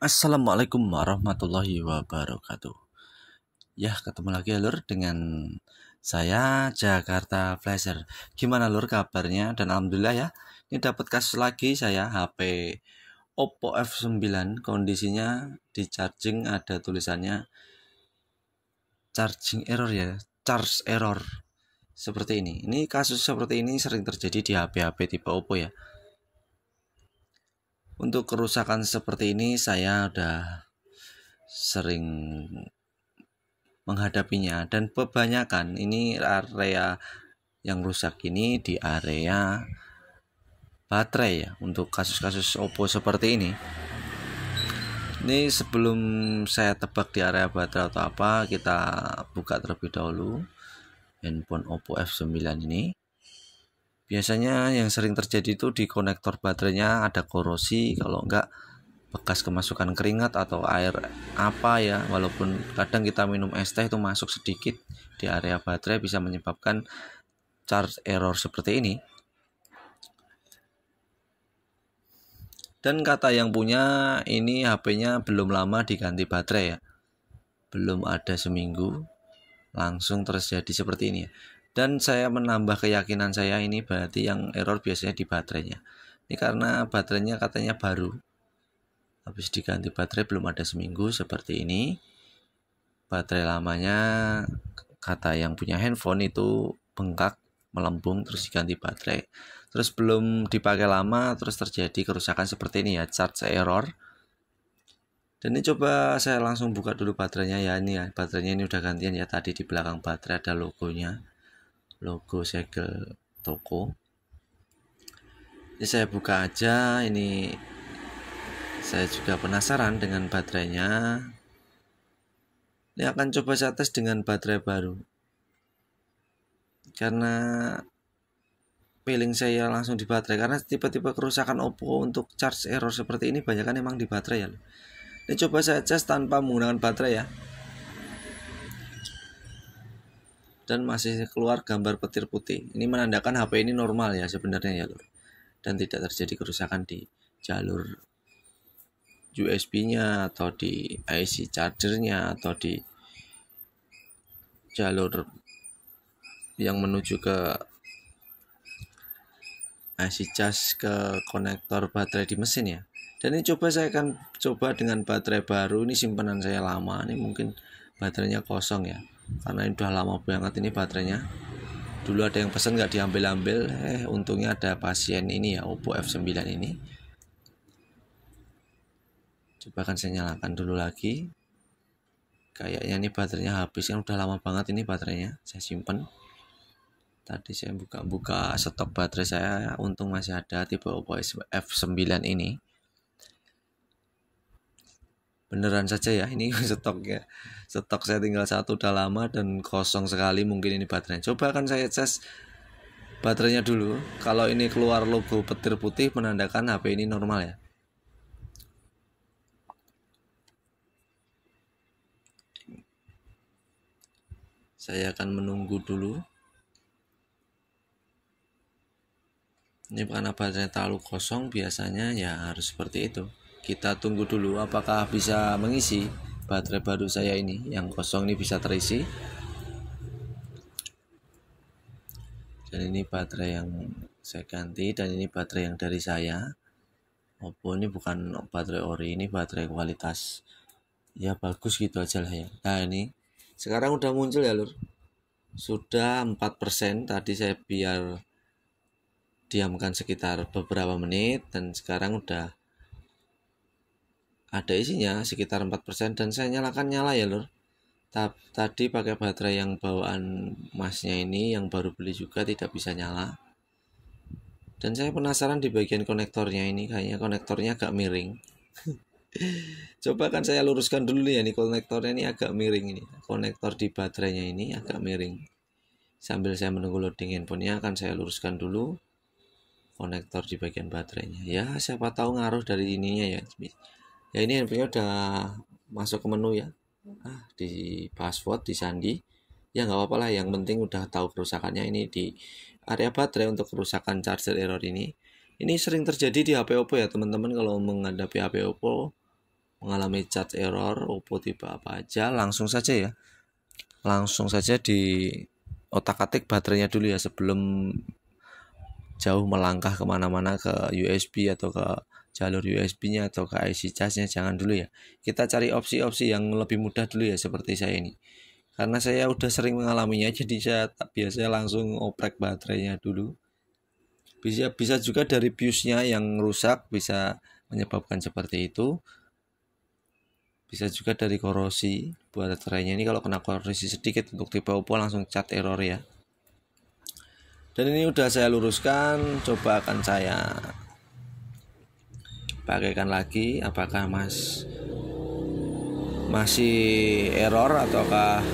Assalamualaikum warahmatullahi wabarakatuh Ya ketemu lagi ya, lur dengan saya Jakarta Flasher Gimana lur kabarnya dan Alhamdulillah ya Ini dapat kasus lagi saya HP Oppo F9 Kondisinya di charging ada tulisannya Charging error ya Charge error Seperti ini Ini kasus seperti ini sering terjadi di HP-HP tipe Oppo ya untuk kerusakan seperti ini saya sudah sering menghadapinya dan kebanyakan ini area yang rusak ini di area baterai ya untuk kasus-kasus Oppo seperti ini. Ini sebelum saya tebak di area baterai atau apa, kita buka terlebih dahulu handphone Oppo F9 ini. Biasanya yang sering terjadi itu di konektor baterainya ada korosi, kalau enggak bekas kemasukan keringat atau air apa ya walaupun kadang kita minum es teh itu masuk sedikit di area baterai bisa menyebabkan charge error seperti ini dan kata yang punya ini HP-nya belum lama diganti baterai ya belum ada seminggu langsung terjadi seperti ini ya dan saya menambah keyakinan saya ini berarti yang error biasanya di baterainya ini karena baterainya katanya baru habis diganti baterai belum ada seminggu seperti ini baterai lamanya kata yang punya handphone itu bengkak melembung terus diganti baterai terus belum dipakai lama terus terjadi kerusakan seperti ini ya charge error dan ini coba saya langsung buka dulu baterainya ya ini ya baterainya ini udah gantian ya tadi di belakang baterai ada logonya logo segel toko ini saya buka aja ini saya juga penasaran dengan baterainya ini akan coba saya tes dengan baterai baru karena feeling saya langsung di baterai karena tiba-tiba kerusakan Oppo untuk charge error seperti ini banyak kan emang di baterai ya ini coba saya cas tanpa menggunakan baterai ya dan masih keluar gambar petir putih. Ini menandakan HP ini normal ya sebenarnya ya lur. Dan tidak terjadi kerusakan di jalur USB-nya atau di IC chargernya atau di jalur yang menuju ke IC charge ke konektor baterai di mesin ya. Dan ini coba saya akan coba dengan baterai baru ini simpanan saya lama ini mungkin baterainya kosong ya karena ini udah lama banget ini baterainya dulu ada yang pesen nggak diambil-ambil eh untungnya ada pasien ini ya Oppo F9 ini coba akan saya nyalakan dulu lagi kayaknya ini baterainya habis kan udah lama banget ini baterainya saya simpen tadi saya buka-buka stok baterai saya untung masih ada tipe Oppo F9 ini beneran saja ya ini stoknya stok saya tinggal satu udah lama dan kosong sekali mungkin ini baterainya coba akan saya cas baterainya dulu kalau ini keluar logo petir putih menandakan HP ini normal ya saya akan menunggu dulu ini karena baterai terlalu kosong biasanya ya harus seperti itu kita tunggu dulu apakah bisa mengisi baterai baru saya ini yang kosong ini bisa terisi dan ini baterai yang saya ganti dan ini baterai yang dari saya Oppo ini bukan baterai ori ini baterai kualitas ya bagus gitu aja lah ya nah ini sekarang udah muncul ya lur sudah 4% tadi saya biar diamkan sekitar beberapa menit dan sekarang udah ada isinya sekitar 4% dan saya nyalakan nyala ya lor tadi pakai baterai yang bawaan masnya ini yang baru beli juga tidak bisa nyala dan saya penasaran di bagian konektornya ini kayaknya konektornya agak miring coba kan saya luruskan dulu ya nih konektornya ini agak miring ini konektor di baterainya ini agak miring sambil saya menunggu loading handphonenya akan saya luruskan dulu konektor di bagian baterainya ya siapa tahu ngaruh dari ininya ya ya ini handphonenya udah masuk ke menu ya ah di password di sandi ya nggak apa-apa lah yang penting udah tahu kerusakannya ini di area baterai untuk kerusakan charger error ini ini sering terjadi di HP Oppo ya teman-teman kalau menghadapi HP Oppo mengalami charge error Oppo tipe apa aja langsung saja ya langsung saja di otak-atik baterainya dulu ya sebelum jauh melangkah kemana-mana ke USB atau ke jalur USB-nya atau ke IC charge-nya jangan dulu ya. Kita cari opsi-opsi yang lebih mudah dulu ya seperti saya ini. Karena saya udah sering mengalaminya jadi saya tak biasanya langsung oprek baterainya dulu. Bisa bisa juga dari fuse-nya yang rusak bisa menyebabkan seperti itu. Bisa juga dari korosi buat baterainya ini kalau kena korosi sedikit untuk tipe Oppo langsung cat error ya. Dan ini udah saya luruskan, coba akan saya pakaikan lagi apakah mas masih error ataukah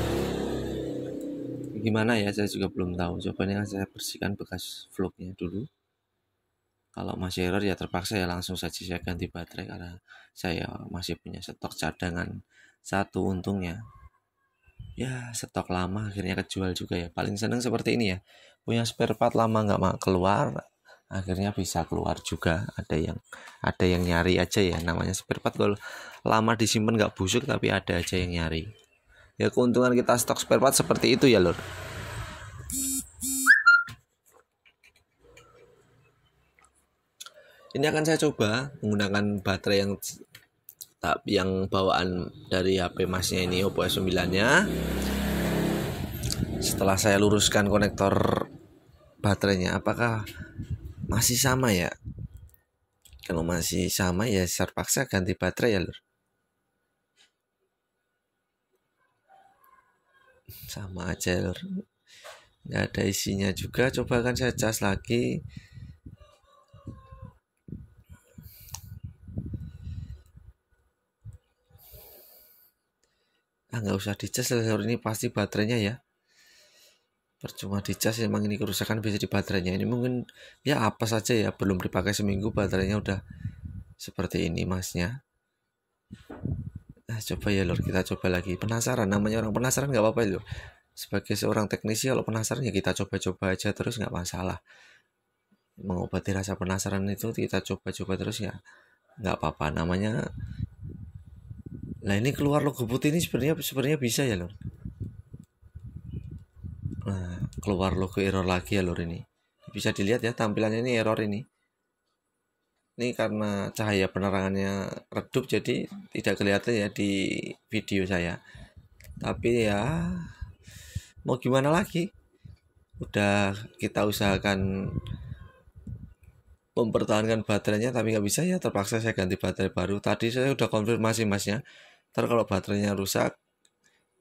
gimana ya saya juga belum tahu coba jawabannya saya bersihkan bekas vlognya dulu kalau masih error ya terpaksa ya langsung saja saya ganti baterai karena saya masih punya stok cadangan satu untungnya ya stok lama akhirnya kejual juga ya paling seneng seperti ini ya punya spare part lama nggak keluar akhirnya bisa keluar juga ada yang ada yang nyari aja ya namanya spare part kalau lama disimpan nggak busuk tapi ada aja yang nyari ya keuntungan kita stok spare part seperti itu ya lor ini akan saya coba menggunakan baterai yang tak yang bawaan dari HP masnya ini Oppo S9 nya setelah saya luruskan konektor baterainya apakah masih sama ya kalau masih sama ya terpaksa ganti baterai ya lur sama aja lur nggak ada isinya juga coba kan saya cas lagi ah nggak usah dicas lur ini pasti baterainya ya percuma dicas ya, emang ini kerusakan bisa di baterainya ini mungkin ya apa saja ya belum dipakai seminggu baterainya udah seperti ini masnya nah coba ya lor kita coba lagi penasaran namanya orang penasaran nggak apa-apa lor sebagai seorang teknisi kalau penasaran ya kita coba-coba aja terus nggak masalah mengobati rasa penasaran itu kita coba-coba terus ya nggak apa-apa namanya nah ini keluar logo putih ini sebenarnya sebenarnya bisa ya lor Nah, keluar logo error lagi ya lor ini. Bisa dilihat ya tampilannya ini error ini. Ini karena cahaya penerangannya redup jadi tidak kelihatan ya di video saya. Tapi ya mau gimana lagi? Udah kita usahakan mempertahankan baterainya tapi nggak bisa ya terpaksa saya ganti baterai baru. Tadi saya udah konfirmasi masnya. Ntar kalau baterainya rusak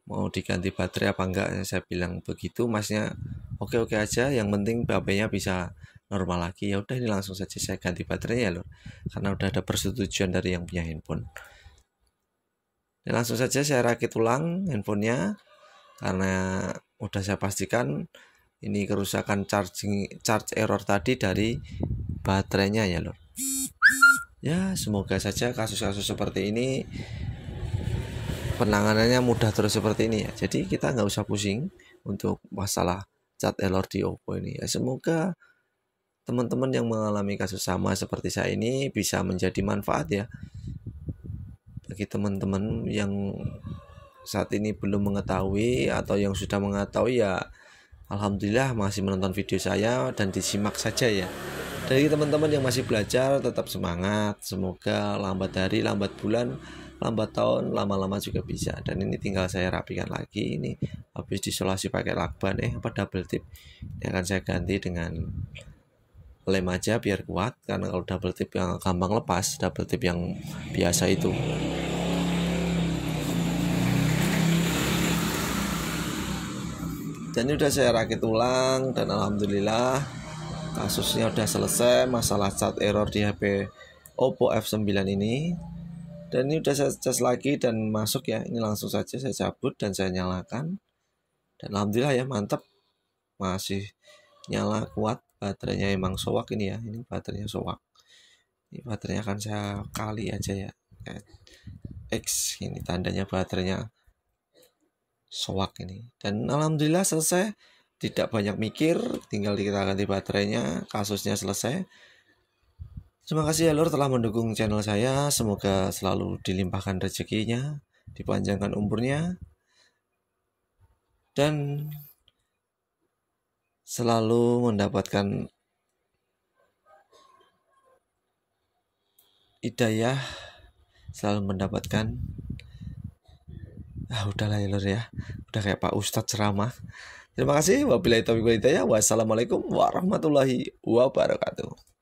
mau diganti baterai apa enggak saya bilang begitu masnya oke oke aja yang penting HP-nya bisa normal lagi ya udah ini langsung saja saya ganti baterainya ya, lor karena udah ada persetujuan dari yang punya handphone dan langsung saja saya rakit ulang handphonenya karena udah saya pastikan ini kerusakan charging charge error tadi dari baterainya ya lor ya semoga saja kasus-kasus seperti ini penanganannya mudah terus seperti ini ya jadi kita nggak usah pusing untuk masalah cat error di Oppo ini ya semoga teman-teman yang mengalami kasus sama seperti saya ini bisa menjadi manfaat ya bagi teman-teman yang saat ini belum mengetahui atau yang sudah mengetahui ya alhamdulillah masih menonton video saya dan disimak saja ya dari teman-teman yang masih belajar tetap semangat semoga lambat hari lambat bulan lambat tahun lama-lama juga bisa dan ini tinggal saya rapikan lagi ini habis disolasi pakai lakban eh apa double tip ini ya akan saya ganti dengan lem aja biar kuat karena kalau double tip yang gampang lepas double tip yang biasa itu dan ini udah saya rakit ulang dan alhamdulillah kasusnya udah selesai masalah cat error di HP Oppo F9 ini dan ini udah saya cas lagi dan masuk ya. Ini langsung saja saya cabut dan saya nyalakan. Dan alhamdulillah ya mantap. Masih nyala kuat. Baterainya emang sowak ini ya. Ini baterainya sowak. Ini baterainya akan saya kali aja ya. X ini tandanya baterainya sowak ini. Dan alhamdulillah selesai. Tidak banyak mikir, tinggal kita ganti baterainya, kasusnya selesai Terima kasih ya, Lur telah mendukung channel saya. Semoga selalu dilimpahkan rezekinya, dipanjangkan umurnya, dan selalu mendapatkan hidayah, selalu mendapatkan ah udahlah ya Lur ya udah kayak Pak Ustadz ceramah terima kasih wabillahi taufiq walhidayah wassalamualaikum warahmatullahi wabarakatuh